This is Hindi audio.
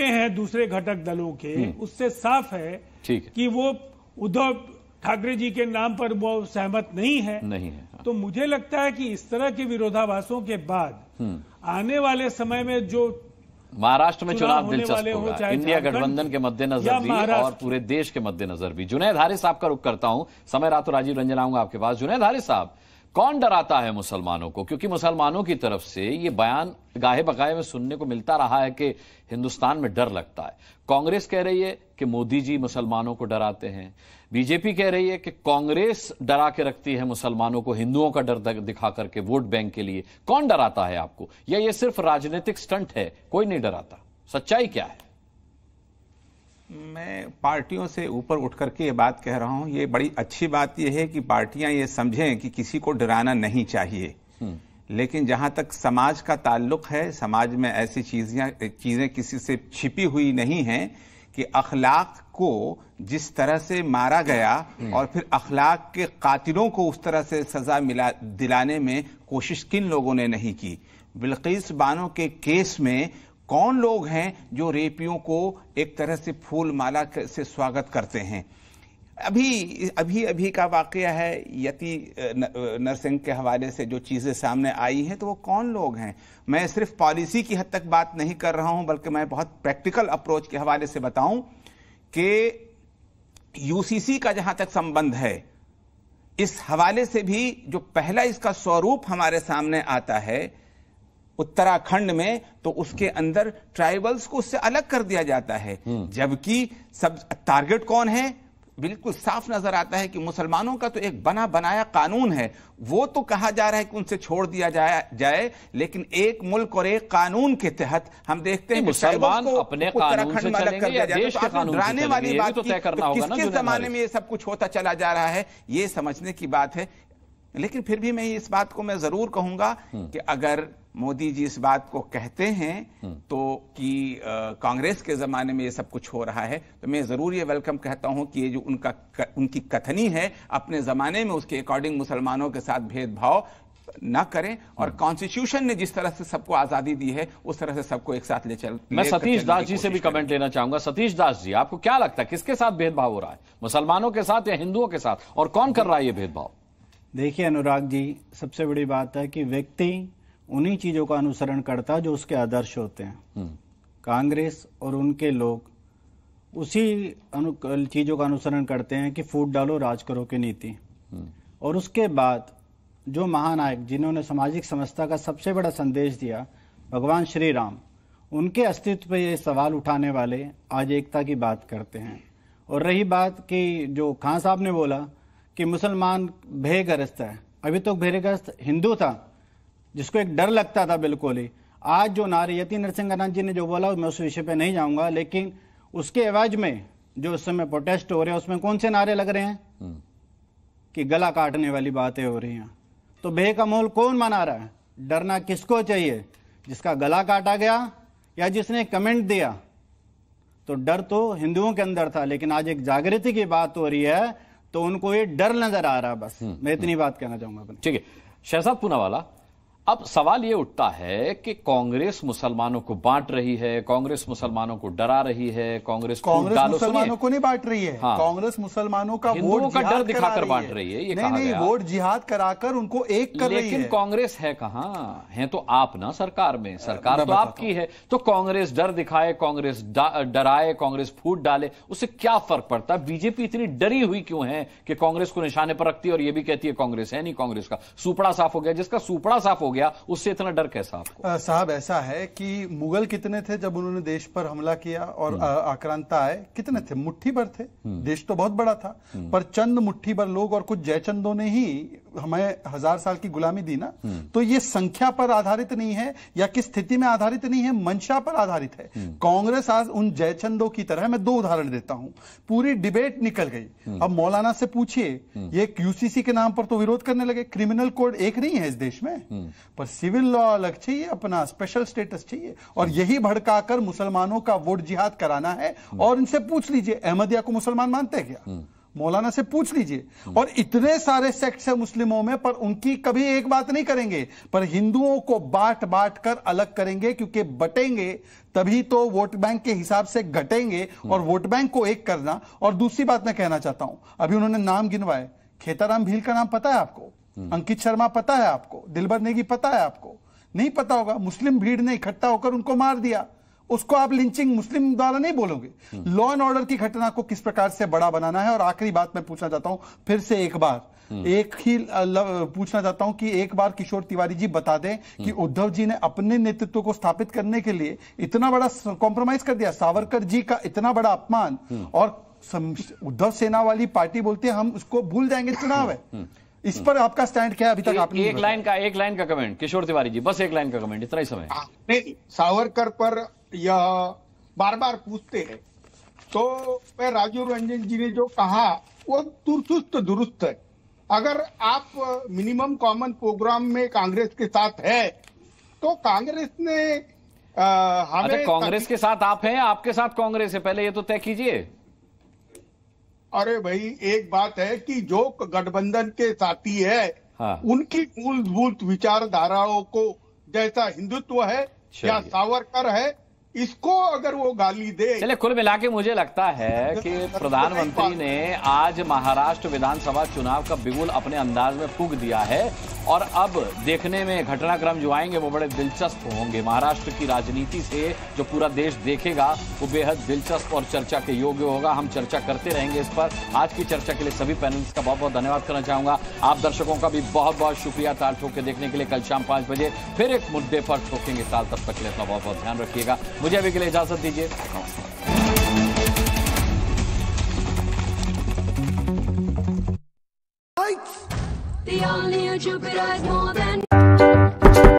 हैं दूसरे घटक दलों के हम्म। उससे साफ है कि वो उद्धव ठाकरे जी के नाम पर वो सहमत नहीं है नहीं है हाँ। तो मुझे लगता है कि इस तरह के विरोधाभासों के बाद हम्म। आने वाले समय में जो महाराष्ट्र में चुनाव दिलचस्प होगा इंडिया गठबंधन के मद्देनजर भी और पूरे देश के मद्देनजर भी जुनेद हारिस साहब का रुख करता हूं समय रात राजीव रंजन आऊंगा आपके पास जुनेद हारिस साहब कौन डराता है मुसलमानों को क्योंकि मुसलमानों की तरफ से ये बयान गाहे बगाहे में सुनने को मिलता रहा है कि हिंदुस्तान में डर लगता है कांग्रेस कह रही है कि मोदी जी मुसलमानों को डराते हैं बीजेपी कह रही है कि कांग्रेस डरा के रखती है मुसलमानों को हिंदुओं का डर दिखा करके वोट बैंक के लिए कौन डराता है आपको या ये सिर्फ राजनीतिक स्टंट है कोई नहीं डराता सच्चाई क्या है मैं पार्टियों से ऊपर उठ करके ये बात कह रहा हूँ ये बड़ी अच्छी बात यह है कि पार्टियां ये समझें कि किसी को डराना नहीं चाहिए हम्म। लेकिन जहां तक समाज का ताल्लुक है समाज में ऐसी चीजें चीजें किसी से छिपी हुई नहीं हैं कि अखलाक को जिस तरह से मारा गया हम्म। और फिर अखलाक के कातिलों को उस तरह से सजा मिला दिलाने में कोशिश किन लोगों ने नहीं की बिल्किस बानो के केस में कौन लोग हैं जो रेपियों को एक तरह से फूल माला से स्वागत करते हैं अभी अभी अभी का वाक़ है यति नरसिंह के हवाले से जो चीज़ें सामने आई हैं तो वो कौन लोग हैं मैं सिर्फ पॉलिसी की हद तक बात नहीं कर रहा हूं बल्कि मैं बहुत प्रैक्टिकल अप्रोच के हवाले से बताऊं कि यूसीसी का जहां तक संबंध है इस हवाले से भी जो पहला इसका स्वरूप हमारे सामने आता है उत्तराखंड में तो उसके अंदर ट्राइबल्स को उससे अलग कर दिया जाता है हम्म। जबकि सब टारगेट कौन है बिल्कुल साफ नजर आता है कि मुसलमानों का तो एक बना बनाया कानून है वो तो कहा जा रहा है कि उनसे छोड़ दिया जाए जाए लेकिन एक मुल्क और एक कानून के तहत हम देखते हैं मुसलमान अपने उत्तराखंड में अलग कर दिया जाए तो डराने वाली बात तो किसके जमाने में ये सब कुछ होता चला जा रहा है ये समझने की बात है लेकिन फिर भी मैं इस बात को मैं जरूर कहूंगा हम्म। कि अगर मोदी जी इस बात को कहते हैं हम्म। तो कि कांग्रेस के जमाने में ये सब कुछ हो रहा है तो मैं जरूर ये वेलकम कहता हूं कि ये जो उनका क, उनकी कथनी है अपने जमाने में उसके अकॉर्डिंग मुसलमानों के साथ भेदभाव ना करें और कॉन्स्टिट्यूशन हम्म। ने जिस तरह से सबको आजादी दी है उस तरह से सबको एक साथ ले चल मैं सतीश दास जी से भी कमेंट लेना चाहूंगा सतीश दास जी आपको क्या लगता है किसके साथ भेदभाव हो रहा है मुसलमानों के साथ या हिंदुओं के साथ और कौन कर रहा है ये भेदभाव देखिए अनुराग जी सबसे बड़ी बात है कि व्यक्ति उन्हीं चीजों का अनुसरण करता जो उसके आदर्श होते हैं हम्म। कांग्रेस और उनके लोग उसी चीजों का अनुसरण करते हैं कि फूट डालो राज करो की नीति हम्म। और उसके बाद जो महानायक जिन्होंने सामाजिक समस्या का सबसे बड़ा संदेश दिया भगवान श्री राम उनके अस्तित्व पर ये सवाल उठाने वाले आज एकता की बात करते हैं और रही बात कि जो खां साहब ने बोला कि मुसलमान भयग्रस्त है अभी तो भयग्रस्त हिंदू था जिसको एक डर लगता था बिल्कुल ही आज जो नारे यति नरसिंह जी ने जो बोला मैं उस विषय पर नहीं जाऊँगा लेकिन उसके आवाज में जो उस समय प्रोटेस्ट हो रहे हैं उसमें कौन से नारे लग रहे हैं हम्म। कि गला काटने वाली बातें हो रही हैं तो भय का माहौल कौन मना रहा है डरना किसको चाहिए जिसका गला काटा गया या जिसने कमेंट दिया तो डर तो हिंदुओं के अंदर था लेकिन आज एक जागृति की बात हो रही है तो उनको ये डर नजर आ रहा है बस हम्म, मैं इतनी हम्म। बात कहना चाहूंगा ठीक है शहजाद पूनावाला अब सवाल यह उठता है कि कांग्रेस मुसलमानों को बांट रही है कांग्रेस मुसलमानों को डरा रही है कांग्रेस कांग्रेस मुसलमानों को नहीं बांट रही है हाँ। कांग्रेस मुसलमानों का वोट का डर दिखाकर बांट रही है ये नहीं नहीं वोट जिहाद कराकर उनको एक कर लेकिन कांग्रेस है कहाँ है तो आप ना सरकार में सरकार तो आपकी है तो कांग्रेस डर दिखाए कांग्रेस डराए कांग्रेस फूट डाले उससे क्या फर्क पड़ता है बीजेपी इतनी डरी हुई क्यों है कि कांग्रेस को निशाने पर रखती है और यह भी कहती है कांग्रेस है नहीं कांग्रेस का सुपड़ा साफ हो गया जिसका सुपड़ा साफ हो गया उससे इतना डर कैसा आपको साहब ऐसा है कि मुगल कितने थे जब उन्होंने देश पर हमला किया और हम्म। आक्रांता आए कितने थे मुट्ठी भर थे हम्म। देश तो बहुत बड़ा था हम्म। पर चंद मुट्ठी भर लोग और कुछ जयचंदों ने ही हमें हजार साल की गुलामी दी ना तो ये संख्या पर आधारित नहीं है या किस स्थिति में आधारित नहीं है मंशा पर आधारित है कांग्रेस आज उन जयचंदों की तरह मैं दो उदाहरण देता हूं पूरी डिबेट निकल गई अब मौलाना से पूछिए ये यूसीसी के नाम पर तो विरोध करने लगे क्रिमिनल कोड एक नहीं है इस देश में पर सिविल लॉ अलग चाहिए अपना स्पेशल स्टेटस चाहिए और यही भड़काकर मुसलमानों का वोट जिहाद कराना है और इनसे पूछ लीजिए अहमदिया को मुसलमान मानते हैं क्या मौलाना से पूछ लीजिए और इतने सारे सेक्ट है मुस्लिमों में पर उनकी कभी एक बात नहीं करेंगे पर हिंदुओं को बांट बांट कर अलग करेंगे क्योंकि बटेंगे तभी तो वोट बैंक के हिसाब से घटेंगे और हम्म। वोट बैंक को एक करना और दूसरी बात मैं कहना चाहता हूं अभी उन्होंने नाम गिनवाए खेताराम भील का नाम पता है आपको हम्म। अंकित शर्मा पता है आपको दिलबर नेगी पता है आपको नहीं पता होगा मुस्लिम भीड़ ने इकट्ठा होकर उनको मार दिया उसको आप लिंचिंग मुस्लिम द्वारा नहीं बोलोगे लॉ एंड ऑर्डर की घटना को किस प्रकार से बड़ा बनाना है और आखिरी बात मैं पूछना चाहता हूं फिर से एक बार एक ही पूछना चाहता हूं कि एक बार किशोर तिवारी जी बता दें कि उद्धव जी ने अपने नेतृत्व को स्थापित करने के लिए इतना बड़ा कॉम्प्रोमाइज कर दिया सावरकर जी का इतना बड़ा अपमान और उद्धव सेना वाली पार्टी बोलते हैं हम उसको भूल जाएंगे चुनाव है इस पर आपका स्टैंड क्या है अभी तक आपने एक लाइन का एक लाइन का कमेंट किशोर तिवारी जी बस एक लाइन का कमेंट इतना ही समय हाँ, सावरकर पर यह बार बार पूछते हैं तो मैं राजू रंजन जी ने जो कहा वो दुरुस्त दुरुस्त है अगर आप मिनिमम कॉमन प्रोग्राम में कांग्रेस के साथ है तो कांग्रेस ने अच्छा, कांग्रेस के साथ आप हैं आपके साथ कांग्रेस है पहले ये तो तय कीजिए अरे भाई एक बात है कि जो गठबंधन के साथी है हाँ। उनकी मूलभूत विचारधाराओं को जैसा हिंदुत्व है या सावरकर है इसको अगर वो गाली दे चले कुल मिला के मुझे लगता है कि तो प्रधानमंत्री ने आज महाराष्ट्र विधानसभा चुनाव का बिगुल अपने अंदाज में फूक दिया है और अब देखने में घटनाक्रम जो आएंगे वो बड़े दिलचस्प होंगे महाराष्ट्र की राजनीति से जो पूरा देश देखेगा वो बेहद दिलचस्प और चर्चा के योग्य होगा हम चर्चा करते रहेंगे इस पर आज की चर्चा के लिए सभी पैनल्स का बहुत बहुत धन्यवाद करना चाहूंगा आप दर्शकों का भी बहुत बहुत शुक्रिया ताल ठोक के देखने के लिए कल शाम पांच बजे फिर एक मुद्दे पर ठोकेंगे ताल तब तक के लिए अपना बहुत बहुत ध्यान रखिएगा मुझे अभी के लिए इजाजत दीजिए नमस्कार The all-new Jupiter is more than